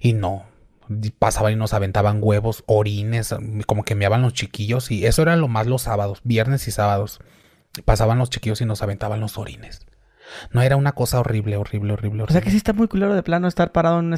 Y no, pasaban y nos aventaban huevos, orines, como que meaban los chiquillos. Y eso era lo más los sábados, viernes y sábados. Pasaban los chiquillos y nos aventaban los orines. No era una cosa horrible, horrible, horrible. O sea que sí está muy culero de plano estar parado en